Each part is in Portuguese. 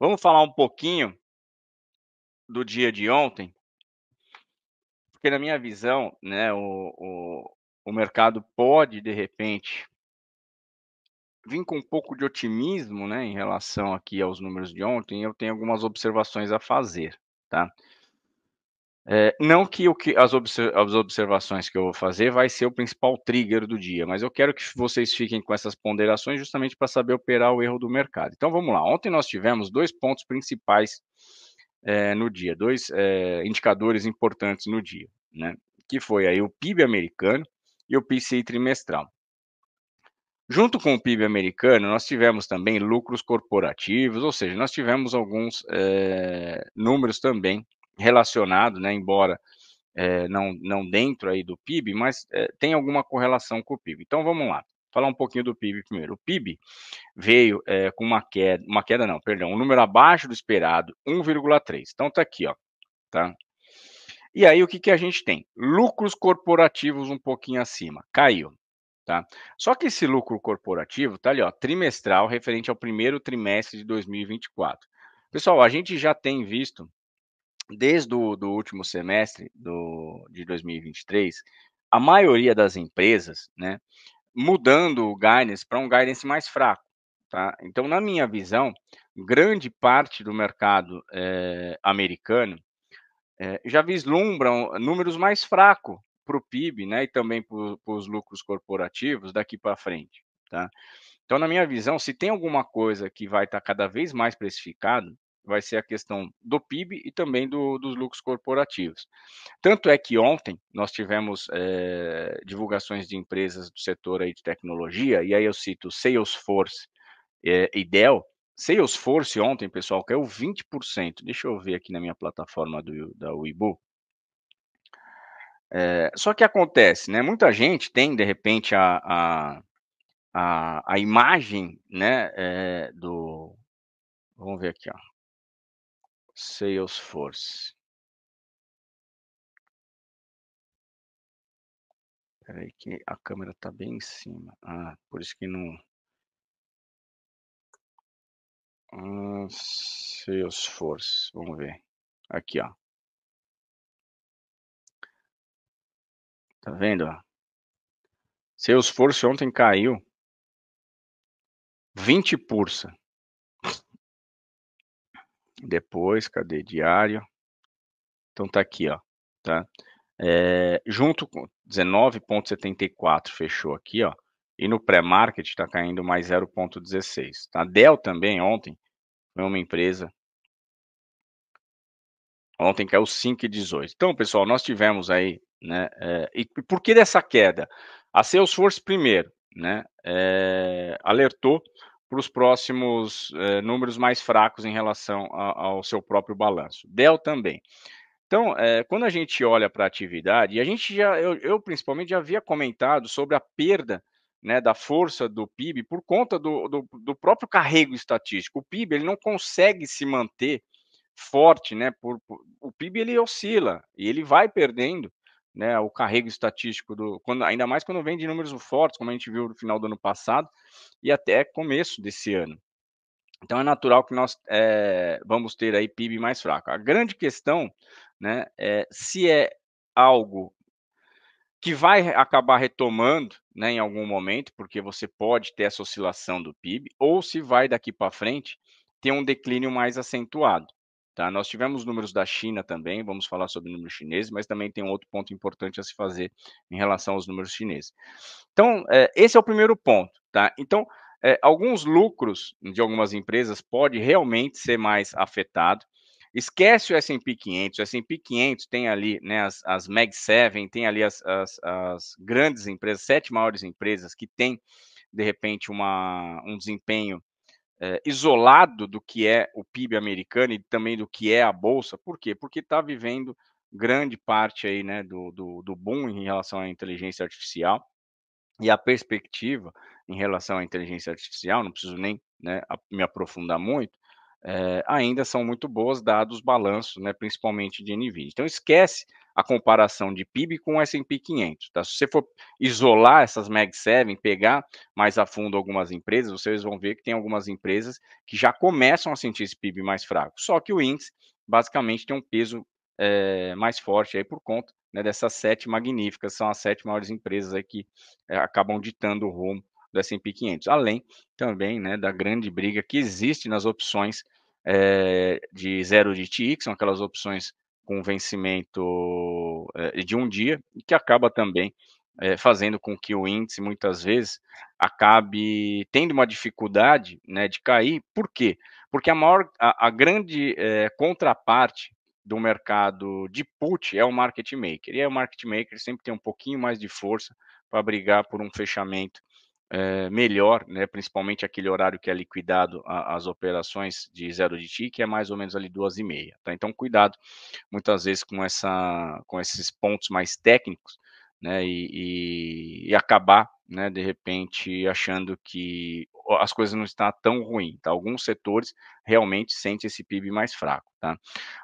Vamos falar um pouquinho do dia de ontem, porque na minha visão, né, o, o, o mercado pode de repente vir com um pouco de otimismo, né, em relação aqui aos números de ontem. Eu tenho algumas observações a fazer, tá? É, não que, o que as, observações que eu vou fazer vai ser o principal trigger do dia, mas eu quero que vocês fiquem com essas ponderações justamente para saber operar o erro do mercado. Então vamos lá. Ontem nós tivemos dois pontos principais é, no dia, dois é, indicadores importantes no dia, né? Que foi aí o PIB americano e o PCI trimestral. Junto com o PIB americano, nós tivemos também lucros corporativos, ou seja, nós tivemos alguns é, números também relacionado, né, embora é, não, não dentro aí do PIB, mas é, tem alguma correlação com o PIB. Então vamos lá, falar um pouquinho do PIB primeiro. O PIB veio é, com uma queda, uma queda não, perdão, um número abaixo do esperado, 1,3. Então tá aqui, ó, tá? E aí o que, que a gente tem? Lucros corporativos um pouquinho acima, caiu. Tá? Só que esse lucro corporativo tá ali, ó, trimestral, referente ao primeiro trimestre de 2024. Pessoal, a gente já tem visto desde o do último semestre do, de 2023, a maioria das empresas, né, mudando o guidance para um guidance mais fraco. Tá? Então, na minha visão, grande parte do mercado é, americano é, já vislumbram números mais fracos para o PIB né, e também para os lucros corporativos daqui para frente. Tá? Então, na minha visão, se tem alguma coisa que vai estar tá cada vez mais precificado, vai ser a questão do PIB e também do, dos lucros corporativos. Tanto é que ontem nós tivemos é, divulgações de empresas do setor aí de tecnologia, e aí eu cito Salesforce é, e Dell. Salesforce ontem, pessoal, caiu 20%. Deixa eu ver aqui na minha plataforma do, da Weibo. É, só que acontece, né? Muita gente tem, de repente, a, a, a, a imagem né, é, do. Vamos ver aqui, ó. Salesforce. Espera aí que a câmera está bem em cima. Ah, por isso que não... Ah, Salesforce, vamos ver. Aqui, ó. Tá vendo, ó? Salesforce ontem caiu 20 pursa. Depois, cadê diário? Então tá aqui, ó, tá? É, junto com 19.74 fechou aqui, ó. E no pré-market está caindo mais 0,16. A tá? Dell também ontem foi uma empresa. Ontem caiu 5,18. Então, pessoal, nós tivemos aí, né? É, e por que dessa queda? A Salesforce primeiro, né? É, alertou para os próximos é, números mais fracos em relação a, ao seu próprio balanço. Dell também. Então, é, quando a gente olha para a atividade, e a gente já, eu, eu, principalmente já havia comentado sobre a perda né, da força do PIB por conta do, do, do, próprio carrego estatístico. O PIB ele não consegue se manter forte, né? Por, por, o PIB ele oscila e ele vai perdendo né, o carrego estatístico do, quando, ainda mais quando vem de números fortes, como a gente viu no final do ano passado e até começo desse ano. Então é natural que nós é, vamos ter aí PIB mais fraco. A grande questão, né, é se é algo que vai acabar retomando, né, em algum momento, porque você pode ter essa oscilação do PIB, ou se vai daqui para frente ter um declínio mais acentuado. Tá? Nós tivemos números da China também, vamos falar sobre números chineses, mas também tem um outro ponto importante a se fazer em relação aos números chineses. Então, é, esse é o primeiro ponto. Tá? Então, é, alguns lucros de algumas empresas pode realmente ser mais afetado. Esquece o S&P 500, o S&P 500 tem ali né, as, as Mag 7, tem ali as, as, as grandes empresas, sete maiores empresas que têm, de repente, uma, um desempenho é, isolado do que é o PIB americano e também do que é a bolsa. Por quê? Porque está vivendo grande parte aí, né, do, do, do boom em relação à inteligência artificial e a perspectiva em relação à inteligência artificial, não preciso nem né, me aprofundar muito, é, ainda são muito boas, dados os balanços, né, principalmente de NVIDIA. Então, esquece a comparação de PIB com o S&P 500. Tá? Se você for isolar essas Mag 7, pegar mais a fundo algumas empresas, vocês vão ver que tem algumas empresas que já começam a sentir esse PIB mais fraco. Só que o índice basicamente tem um peso é, mais forte aí por conta né, dessas sete magníficas, são as sete maiores empresas aí que é, acabam ditando o rumo do S&P 500, além também né, da grande briga que existe nas opções é, de zero de TI, que são aquelas opções com vencimento eh, de um dia, que acaba também é, fazendo com que o índice muitas vezes acabe tendo uma dificuldade né, de cair. Por quê? Porque a, maior, a, a grande é, contraparte do mercado de put é o market maker. E aí o market maker sempre tem um pouquinho mais de força para brigar por um fechamento é, melhor, né, principalmente aquele horário que é liquidado a, as operações de zero de TI, que é mais ou menos ali duas e meia. Tá? Então, cuidado muitas vezes com, essa, com esses pontos mais técnicos né, e, e, e acabar, né, de repente, achando que as coisas não estão tão ruins, Tá? Alguns setores realmente sentem esse PIB mais fraco. Tá?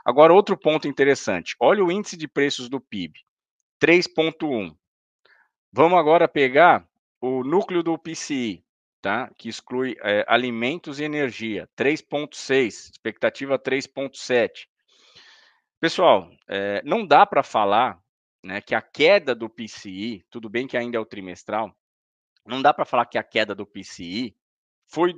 Agora, outro ponto interessante. Olha o índice de preços do PIB, 3.1. Vamos agora pegar o núcleo do PCI, tá? que exclui é, alimentos e energia, 3,6, expectativa 3,7. Pessoal, é, não dá para falar né, que a queda do PCI, tudo bem que ainda é o trimestral, não dá para falar que a queda do PCI foi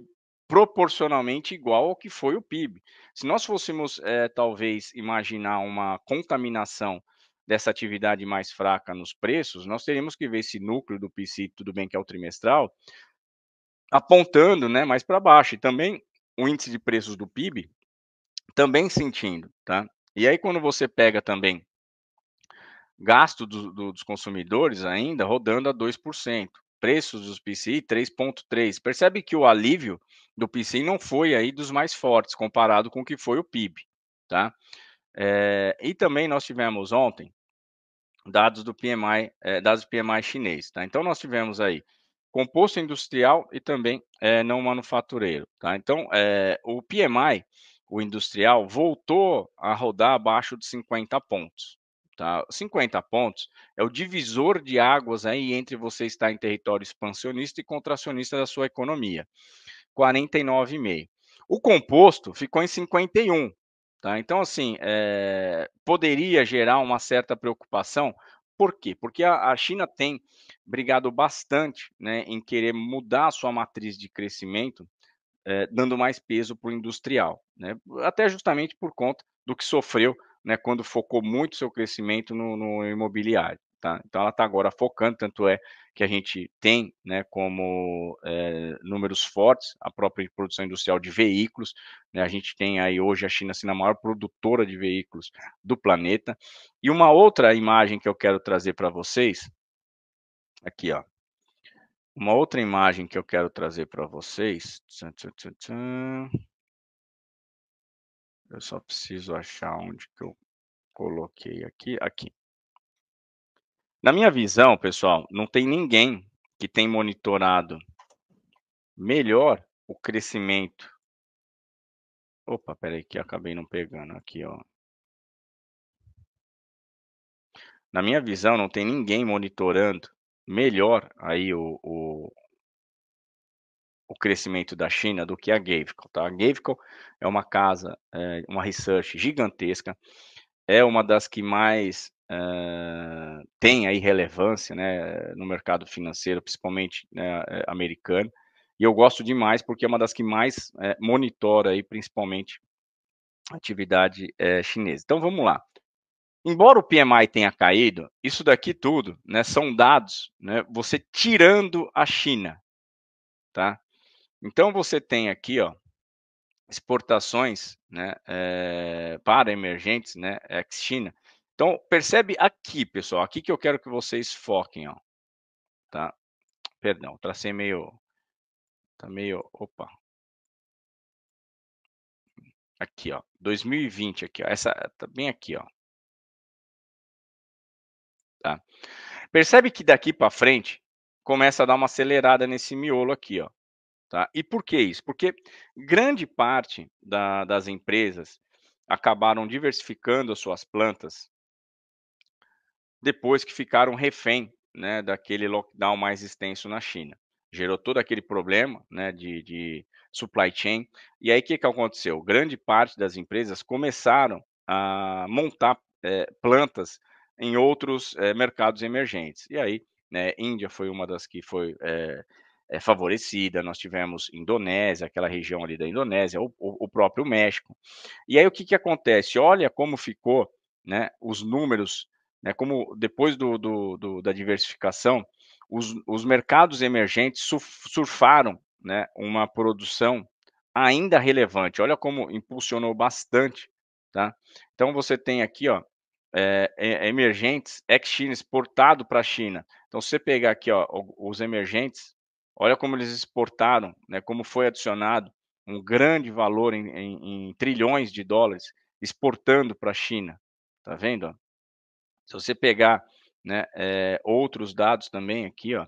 proporcionalmente igual ao que foi o PIB. Se nós fôssemos, é, talvez, imaginar uma contaminação dessa atividade mais fraca nos preços, nós teríamos que ver esse núcleo do PCI, tudo bem que é o trimestral, apontando né, mais para baixo. E também o índice de preços do PIB também sentindo. Tá? E aí, quando você pega também gasto do, do, dos consumidores ainda rodando a 2%, preços dos PCI 3,3%. Percebe que o alívio do PCI não foi aí dos mais fortes comparado com o que foi o PIB. Tá? É, e também nós tivemos ontem dados do PMI, é, eh, dados do PMI chinês. Tá? Então nós tivemos aí composto industrial e também é, não manufatureiro. Tá? Então é, o PMI, o industrial, voltou a rodar abaixo de 50 pontos. Tá? 50 pontos é o divisor de águas aí entre você estar em território expansionista e contracionista da sua economia. 49,5. O composto ficou em 51, Tá? Então, assim, é, poderia gerar uma certa preocupação. Por quê? Porque a, a China tem brigado bastante né, em querer mudar a sua matriz de crescimento, é, dando mais peso para o industrial, né? até justamente por conta do que sofreu né, quando focou muito seu crescimento no, no imobiliário. Tá? Então ela está agora focando, tanto é que a gente tem né, como é, números fortes a própria produção industrial de veículos. Né? A gente tem aí hoje a China sendo a maior produtora de veículos do planeta. E uma outra imagem que eu quero trazer para vocês, aqui ó. Uma outra imagem que eu quero trazer para vocês. Tchan, tchan, tchan, eu só preciso achar onde que eu coloquei aqui, aqui. Na minha visão, pessoal, não tem ninguém que tem monitorado melhor o crescimento. Opa, peraí que acabei não pegando aqui, ó. Na minha visão, não tem ninguém monitorando melhor aí o, o, o crescimento da China do que a Gavico. Tá? A Gavico é uma casa, é uma research gigantesca, é uma das que mais eh, tem aí relevância né, no mercado financeiro, principalmente né, eh, americano. E eu gosto demais porque é uma das que mais é, monitora aí, principalmente, atividade é, chinesa. Então vamos lá. Embora o PMI tenha caído, isso daqui tudo, né, são dados, né, você tirando a China, tá? Então você tem aqui, ó, exportações, né, é, para emergentes, né, ex-China. Então percebe aqui, pessoal, aqui que eu quero que vocês foquem, ó, tá? Perdão, tracei meio, tá meio, opa. Aqui, ó, 2020 aqui, ó, essa tá bem aqui, ó. Tá? Percebe que daqui para frente começa a dar uma acelerada nesse miolo aqui, ó. Tá? E por que isso? Porque grande parte da, das empresas acabaram diversificando as suas plantas depois que ficaram refém né, daquele lockdown mais extenso na China. Gerou todo aquele problema né, de, de supply chain. E aí o que, que aconteceu? Grande parte das empresas começaram a montar é, plantas em outros é, mercados emergentes. E aí, né, Índia foi uma das que foi é, é, favorecida, nós tivemos Indonésia, aquela região ali da Indonésia, o, o, o próprio México. E aí o que, que acontece? Olha como ficou né, os números, né, como depois do, do, do da diversificação, os, os mercados emergentes surfaram né, uma produção ainda relevante. Olha como impulsionou bastante. Tá? Então você tem aqui ó, é, emergentes ex-China exportado para a China. Então, se você pegar aqui ó, os emergentes Olha como eles exportaram, né, como foi adicionado um grande valor em, em, em trilhões de dólares exportando para a China. Tá vendo? Se você pegar né, é, outros dados também aqui, ó,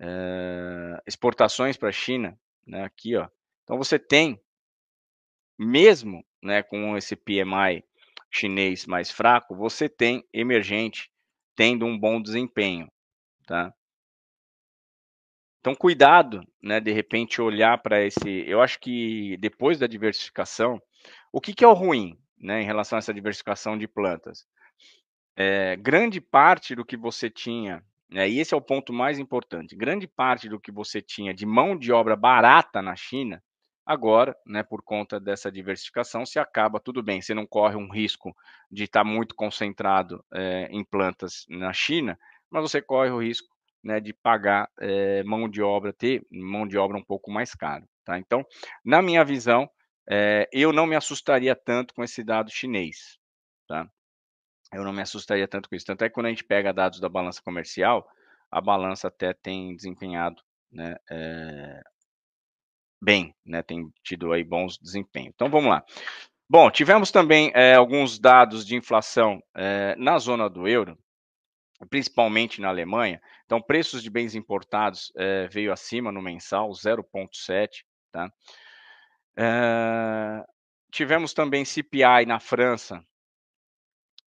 é, exportações para a China, né, aqui, ó. Então você tem, mesmo né, com esse PMI chinês mais fraco, você tem emergente tendo um bom desempenho, tá? Então, cuidado, né? De repente, olhar para esse. Eu acho que depois da diversificação, o que, que é o ruim, né? Em relação a essa diversificação de plantas, é, grande parte do que você tinha, né, e esse é o ponto mais importante, grande parte do que você tinha de mão de obra barata na China, agora, né, por conta dessa diversificação, se acaba tudo bem, você não corre um risco de estar muito concentrado é, em plantas na China, mas você corre o risco né, de pagar é, mão de obra, ter mão de obra um pouco mais cara. Tá? Então, na minha visão, é, eu não me assustaria tanto com esse dado chinês. Tá? Eu não me assustaria tanto com isso. Tanto é que quando a gente pega dados da balança comercial, a balança até tem desempenhado né, é, bem, né, tem tido aí bons desempenhos. Então vamos lá. Bom, tivemos também é, alguns dados de inflação é, na zona do euro, principalmente na Alemanha. Então, preços de bens importados é, veio acima no mensal, 0,7. Tá? É, tivemos também CPI na França,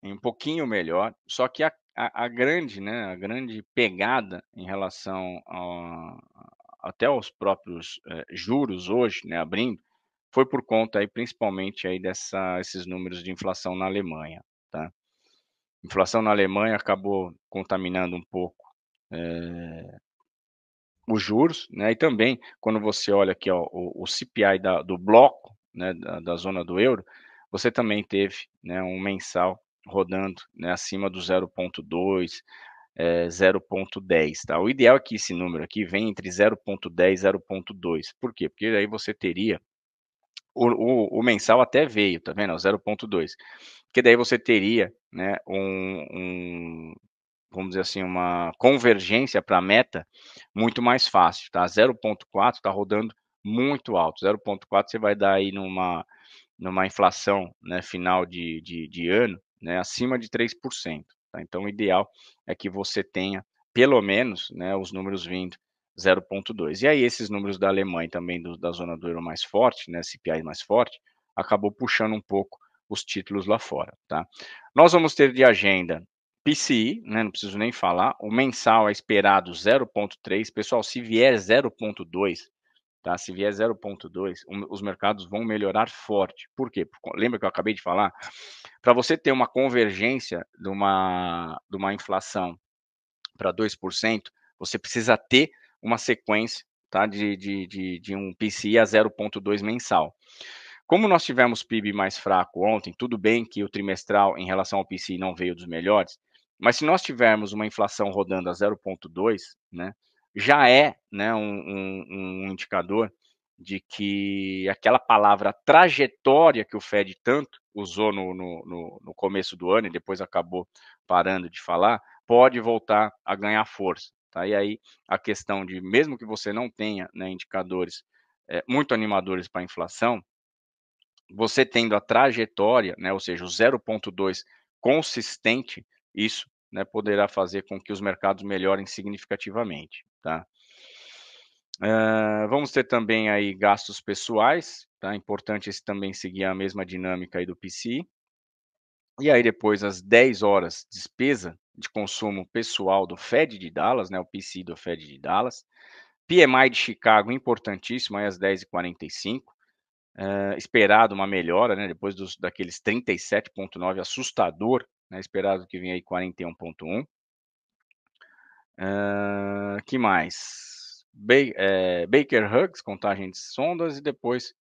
um pouquinho melhor, só que a, a, a grande, né, a grande pegada em relação ao, até aos próprios é, juros hoje, né, abrindo, foi por conta aí, principalmente aí dessa, esses números de inflação na Alemanha, tá? inflação na Alemanha acabou contaminando um pouco é, os juros, né? E também, quando você olha aqui ó, o, o CPI da, do bloco, né, da, da, zona do euro, você também teve né, um mensal rodando né, acima do 0,2, é, 0,10. Tá? O ideal é que esse número aqui vem entre 0,10 e 0,2. Por quê? Porque aí você teria. O, o, o mensal até veio, tá vendo? 0,2 que daí você teria né, um, um vamos dizer assim, uma convergência para a meta muito mais fácil, tá? 0,4 está rodando muito alto. 0,4 você vai dar aí numa, numa inflação né, final de, de, de ano né, acima de 3%. Tá? Então, o ideal é que você tenha, pelo menos, né, os números vindo 0,2. E aí, esses números da Alemanha também, do, da zona do euro mais forte, né, CPI mais forte, acabou puxando um pouco os títulos lá fora, tá? Nós vamos ter de agenda PCI, né, não preciso nem falar, o mensal é esperado 0.3, pessoal, se vier 0.2, tá? Se vier 0.2, os mercados vão melhorar forte. Por quê? Lembra que eu acabei de falar? Para você ter uma convergência de uma, de uma inflação para 2%, você precisa ter uma sequência tá? de, de, de, de um PCI a 0,2 mensal. Como nós tivemos PIB mais fraco ontem, tudo bem que o trimestral em relação ao PCI não veio dos melhores, mas se nós tivermos uma inflação rodando a 0,2, né, já é né, um, um, um indicador de que aquela palavra trajetória que o Fed tanto usou no, no, no, começo do ano e depois acabou parando de falar, pode voltar a ganhar força. Tá? E aí a questão de, mesmo que você não tenha né, indicadores é, muito animadores para a inflação, você tendo a trajetória, né, ou seja, o 0,2 consistente, isso né, poderá fazer com que os mercados melhorem significativamente. Tá? Uh, vamos ter também aí gastos pessoais, tá? É importante esse também seguir a mesma dinâmica aí do PCI. E aí depois às 10 horas, despesa de consumo pessoal do Fed de Dallas, né, o PCI do Fed de Dallas. PMI de Chicago importantíssimo aí às 10h45 uh, esperado uma melhora, né? Depois dos, daqueles 37,9, assustador, né? Esperado que vinha aí 41,1. Uh, eh, que mais? Ba é, Baker Hugs, contagem de sondas e depois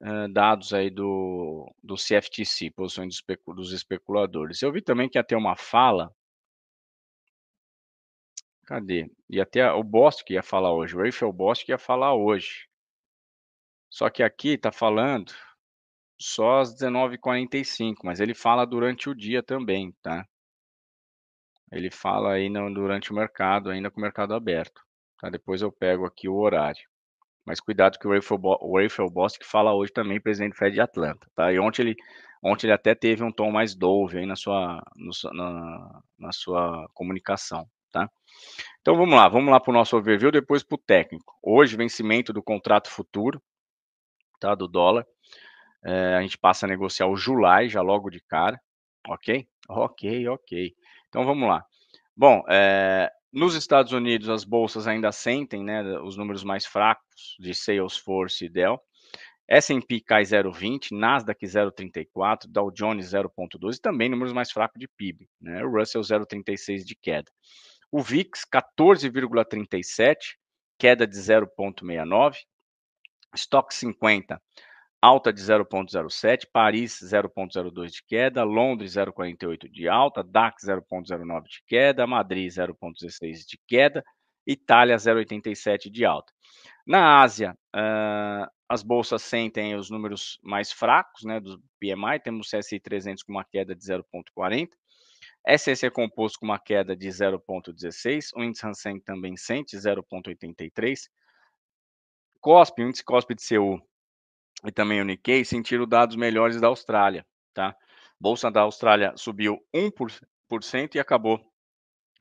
uh, dados aí do, do CFTC, posições dos, dos especuladores. Eu vi também que ia ter uma fala Cadê? E até o Bosch que ia falar hoje, o Eiffel Bosch que ia falar hoje. Só que aqui está falando só às 19h45, mas ele fala durante o dia também, tá? Ele fala aí no, durante o mercado, ainda com o mercado aberto. Tá? Depois eu pego aqui o horário. Mas cuidado que o Raphael, o que fala hoje também, presidente do Fed de Atlanta. Tá? E ontem ele, ontem ele até teve um tom mais dove aí na sua, no, na, na sua comunicação. Tá? Então vamos lá, vamos lá para o nosso overview, depois para o técnico. Hoje, vencimento do contrato futuro tá, do dólar. É, a gente passa a negociar o July já logo de cara, ok? Ok, ok. Então vamos lá. Bom, é, nos Estados Unidos as bolsas ainda sentem né, os números mais fracos de Salesforce e Dell. S&P cai 0,20, Nasdaq 0,34, Dow Jones 0,12 e também números mais fracos de PIB, né? O Russell 0,36 de queda. O VIX 14,37, queda de 0,69, Stock 50, alta de 0,07, Paris 0,02 de queda, Londres 0,48 de alta, DAX 0,09 de queda, Madrid 0,16 de queda, Itália 0,87 de alta. Na Ásia, uh, as bolsas sentem os números mais fracos né, do PMI, temos CSI 300 com uma queda de 0,40, SEC composto com uma queda de 0,16, o índice Hansen também sente 0,83, COSP, o índice COSP de Ceu e também o Nikkei sentiram dados melhores da Austrália, tá? Bolsa da Austrália subiu 1% e acabou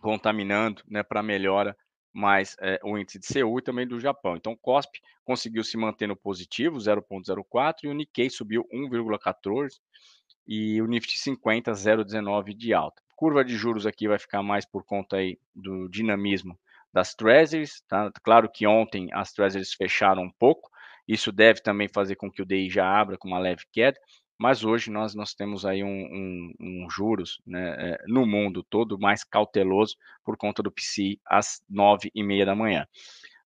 contaminando, né, para melhora mais é, o índice de Seul e também do Japão. Então, o COSP conseguiu se manter no positivo, 0,04, e o Nikkei subiu 1,14 e o Nifty 50, 0,19 de alta. Curva de juros aqui vai ficar mais por conta aí do dinamismo das Treasuries. Tá? Claro que ontem as Treasuries fecharam um pouco, isso deve também fazer com que o DI já abra com uma leve queda, mas hoje nós, nós temos aí um, um, um juros né, é, no mundo todo mais cauteloso por conta do PCI às nove e meia da manhã.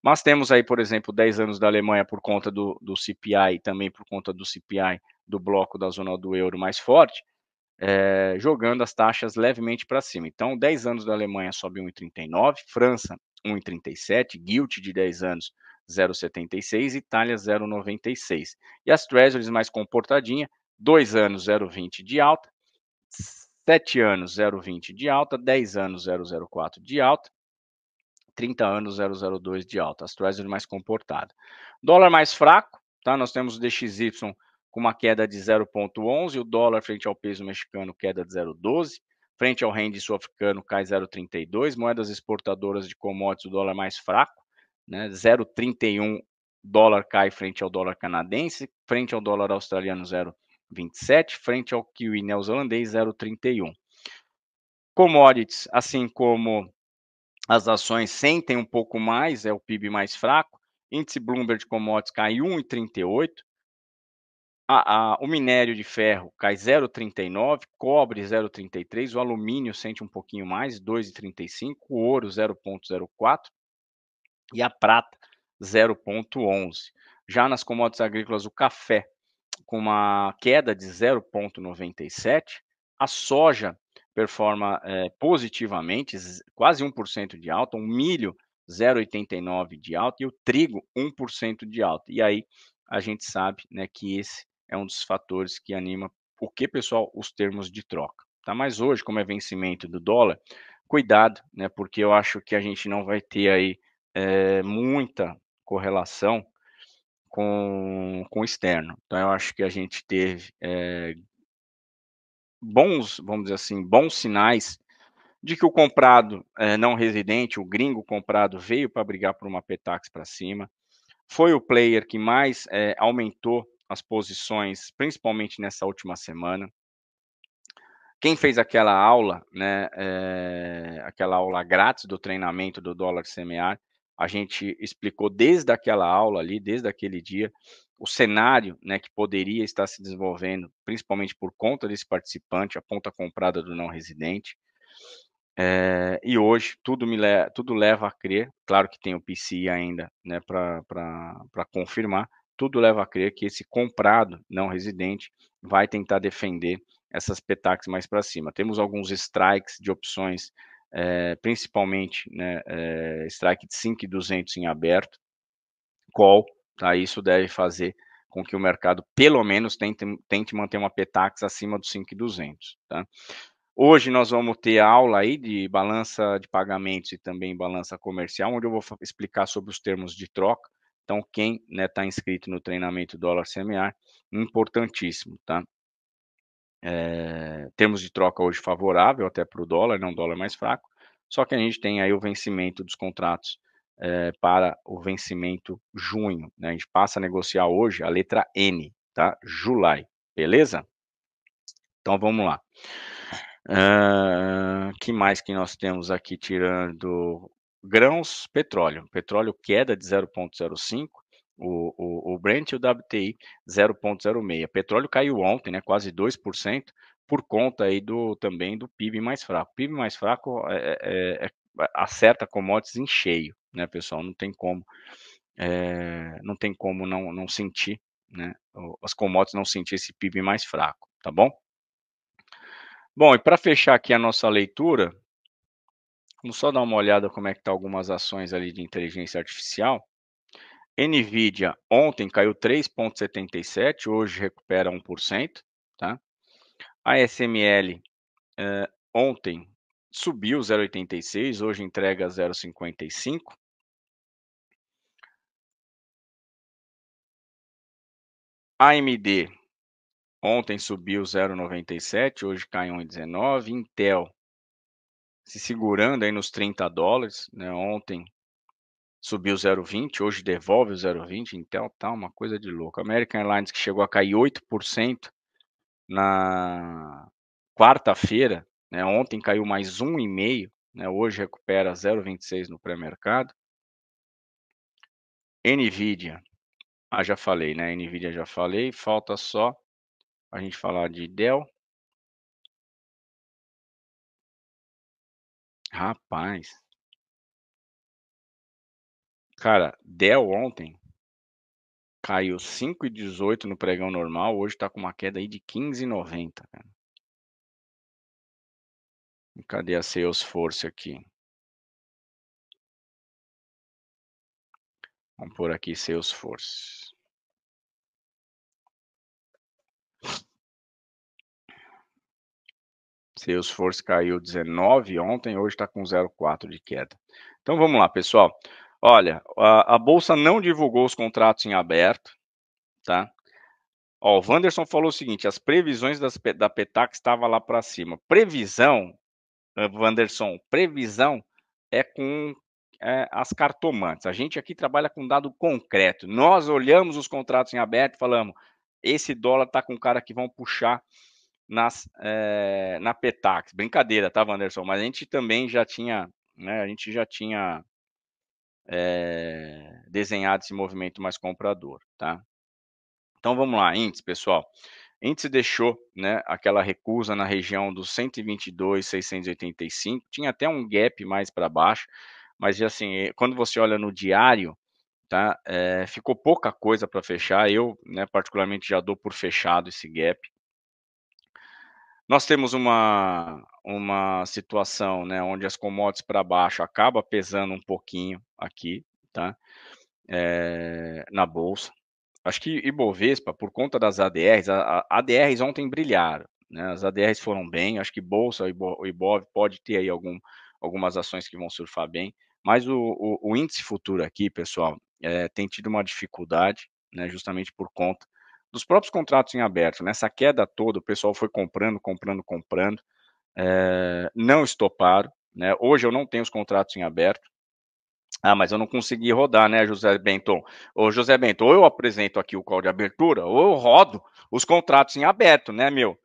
Mas temos aí, por exemplo, 10 anos da Alemanha por conta do, do CPI e também por conta do CPI do bloco da zona do euro mais forte, é, jogando as taxas levemente para cima. Então, 10 anos da Alemanha sobe 1,39, França 1,37, Guilt de 10 anos 0,76, Itália 0,96. E as Treasuries mais comportadinha, 2 anos 0,20 de alta, 7 anos 0,20 de alta, 10 anos 0,04 de alta, 30 anos 0,02 de alta. As Treasuries mais comportadas. Dólar mais fraco, tá? Nós temos o DXY com uma queda de 0,11, o dólar frente ao peso mexicano queda de 0,12. Frente ao rende sul-africano cai 0,32, moedas exportadoras de commodities, o dólar mais fraco, né? 0,31 dólar cai frente ao dólar canadense, frente ao dólar australiano 0,27, frente ao kiwi neozelandês 0,31. Commodities, assim como as ações sentem um pouco mais, é o PIB mais fraco. Índice Bloomberg de commodities cai 1,38, a, a, o minério de ferro cai 0,39, cobre 0,33, o alumínio sente um pouquinho mais, 2,35, o ouro 0,04 e a prata 0,11. Já nas commodities agrícolas, o café com uma queda de 0,97, a soja performa é, positivamente, quase 1% de alta, o milho 0,89 de alta e o trigo 1% de alta. E aí a gente sabe né, que esse é um dos fatores que anima por que, pessoal, os termos de troca. Tá? Mas hoje, como é vencimento do dólar, cuidado, né? Porque eu acho que a gente não vai ter aí é, muita correlação com, com o externo. Então, eu acho que a gente teve é, bons, vamos dizer assim, bons sinais de que o comprado é, não residente, o gringo comprado, veio para brigar por uma petax para cima. Foi o player que mais aumentou as posições, principalmente nessa última semana. Quem fez aquela aula, né, é, aquela aula grátis do treinamento do dólar semear, a gente explicou desde aquela aula ali, desde aquele dia, o cenário né, que poderia estar se desenvolvendo, principalmente por conta desse participante, a ponta comprada do não residente. É, e hoje tudo me le tudo leva a crer, claro que tem o PCI ainda né, para confirmar, tudo leva a crer que esse comprado não residente vai tentar defender essas petaques mais para cima. Temos alguns strikes de opções, é, principalmente né, é, strike de 5,200 em aberto, call, tá? isso deve fazer com que o mercado pelo menos tente, tente manter uma petax acima dos 5,200. Tá? Hoje nós vamos ter aula aí de balança de pagamentos e também balança comercial, onde eu vou explicar sobre os termos de troca, então, quem está né, tá inscrito no treinamento dólar CMA, importantíssimo, tá? É, termos de troca hoje favorável até para o dólar, não né, dólar mais fraco, só que a gente tem aí o vencimento dos contratos é, para o vencimento junho. Né? A gente passa a negociar hoje a letra N, tá? July, beleza? Então vamos lá. Uh, que mais que nós temos aqui tirando grãos, petróleo. Petróleo queda de 0,05%. O, o, o Brent e o WTI 0,06. Petróleo caiu ontem, né, quase 2%, por conta aí do, também do PIB mais fraco. O PIB mais fraco é, é, é, é, acerta commodities em cheio, né, pessoal? Não tem como, é, não, tem como não, não sentir, né? As commodities não sentir esse PIB mais fraco, tá bom? Bom, e para fechar aqui a nossa leitura, Vamos só dar uma olhada como é que tá algumas ações ali de inteligência artificial. Nvidia ontem caiu 3,77, hoje recupera 1%, tá? A SML eh, ontem subiu 0,86, hoje entrega 0,55. AMD ontem subiu 0,97, hoje cai 1,19. Intel se segurando aí nos 30 dólares, né? Ontem subiu 0,20, hoje devolve o 0,20, Intel então tá uma coisa de louco. American Airlines que chegou a cair 8% na quarta-feira, né? Ontem caiu mais 1,5, né? Hoje recupera 0,26 no pré-mercado. Nvidia, ah, já falei, né? Nvidia já falei, falta só a gente falar de Dell. Rapaz. Cara, Dell ontem caiu 5,18 no pregão normal, hoje tá com uma queda aí de 15,90, cara. Cadê a Salesforce aqui? Vamos por aqui Salesforce. Salesforce caiu 19 ontem, hoje está com 0,4 de queda. Então vamos lá, pessoal. Olha, a, a, bolsa não divulgou os contratos em aberto, tá? Ó, o Wanderson falou o seguinte: as previsões das, da Petax estava lá para cima. Previsão, eh, Wanderson, previsão é com é, as cartomantes. A gente aqui trabalha com dado concreto. Nós olhamos os contratos em aberto e falamos: esse dólar está com cara que vão puxar nas, é, na Petax. Brincadeira, tá, Wanderson? Mas a gente também já tinha, né, a gente já tinha é, desenhado esse movimento mais comprador, tá? Então vamos lá, índice, pessoal. Índice deixou né, aquela recusa na região dos 122,685, tinha até um gap mais para baixo, mas assim, eh, quando você olha no diário, tá, é, ficou pouca coisa para fechar. Eu, né, particularmente, já dou por fechado esse gap. Nós temos uma, uma situação né, onde as commodities para baixo acaba pesando um pouquinho aqui, tá? É, na bolsa. Acho que Ibovespa, por conta das ADRs, a, a, ADRs ontem brilharam, né? As ADRs foram bem, acho que bolsa, o Ibov pode ter aí algum, algumas ações que vão surfar bem, mas o, o, o índice futuro aqui, pessoal, é, tem tido uma dificuldade, né, justamente por conta dos próprios contratos em aberto, nessa né, queda toda, o pessoal foi comprando, comprando, comprando, é, não estoparam. Né? Hoje eu não tenho os contratos em aberto. Ah, mas eu não consegui rodar, né, José Benton? Ô, José Benton, ou eu apresento aqui o call de abertura, ou eu rodo os contratos em aberto, né, meu?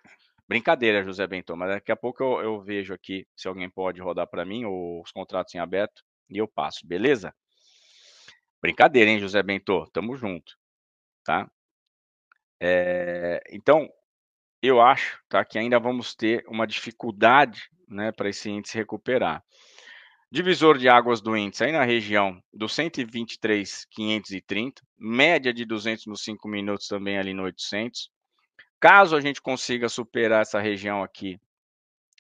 Brincadeira, José Benton, mas daqui a pouco eu, eu vejo aqui se alguém pode rodar para mim ou os contratos em aberto e eu passo, beleza? Brincadeira, hein, José Benton? Tamo junto, tá? É, então, eu acho tá, que ainda vamos ter uma dificuldade né, para esse índice recuperar. Divisor de águas do índice aí na região dos 123,530, média de 200 nos 5 minutos também ali no 800. Caso a gente consiga superar essa região aqui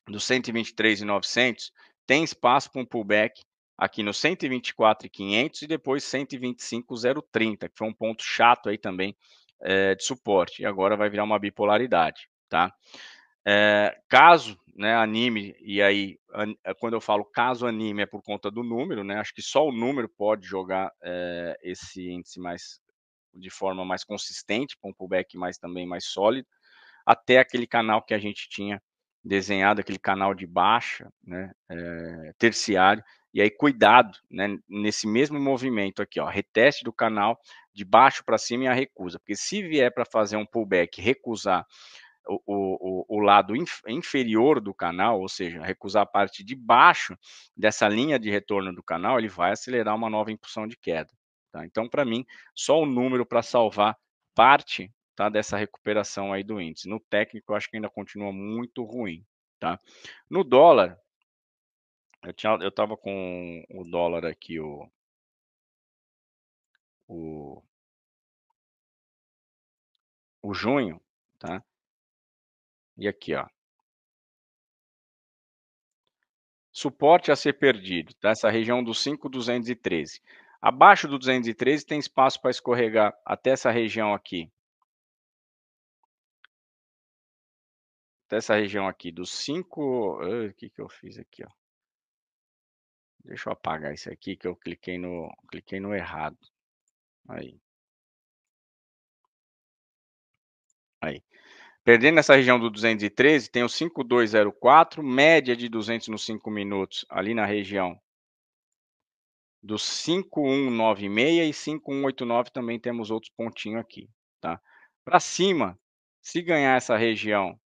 dos 123,900, tem espaço para um pullback aqui no 124,500 e depois 125,030, que foi um ponto chato aí também é, de suporte, e agora vai virar uma bipolaridade, tá? É, caso né, anime, e aí an, eh, quando eu falo caso anime é por conta do número, né? Acho que só o número pode jogar é, esse índice mais de forma mais consistente, com um pullback mais também mais sólido, até aquele canal que a gente tinha desenhado, aquele canal de baixa, né, é, terciário, e aí cuidado, né, nesse mesmo movimento aqui, ó, reteste do canal, de baixo para cima e a recusa. Porque se vier para fazer um pullback, recusar o, o, o lado inf, inferior do canal, ou seja, recusar a parte de baixo dessa linha de retorno do canal, ele vai acelerar uma nova impulsão de queda. Tá? Então, para mim, só o número para salvar parte tá, dessa recuperação aí do índice. No técnico, eu acho que ainda continua muito ruim. Tá? No dólar, eu estava eu com o dólar aqui, o, o o junho, tá? E aqui, ó. Suporte a ser perdido, tá? Essa região dos 5,213. Abaixo do 213 tem espaço para escorregar até essa região aqui. Até essa região aqui dos 5... O que, que eu fiz aqui, ó? Deixa eu apagar isso aqui que eu cliquei no, cliquei no errado. Aí. Aí. Perdendo essa região do 213, tem o 5204, média de 200 nos 5 minutos, ali na região do 5196 e 5189 também temos outros pontinhos aqui, tá? Para cima, se ganhar essa região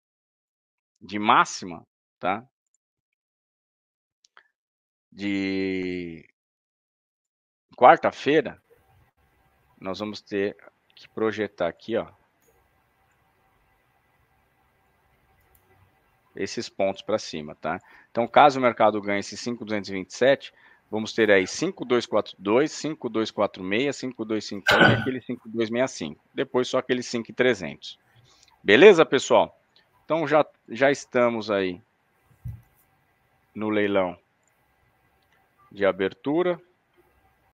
de máxima, tá? De quarta-feira, nós vamos ter que projetar aqui, ó, esses pontos para cima, tá? Então, caso o mercado ganhe esse 5,227, vamos ter aí 5,242, 5,246, 5,250 e aquele 5,265. Depois só aquele 5,300. Beleza, pessoal? Então, já, já estamos aí no leilão de abertura.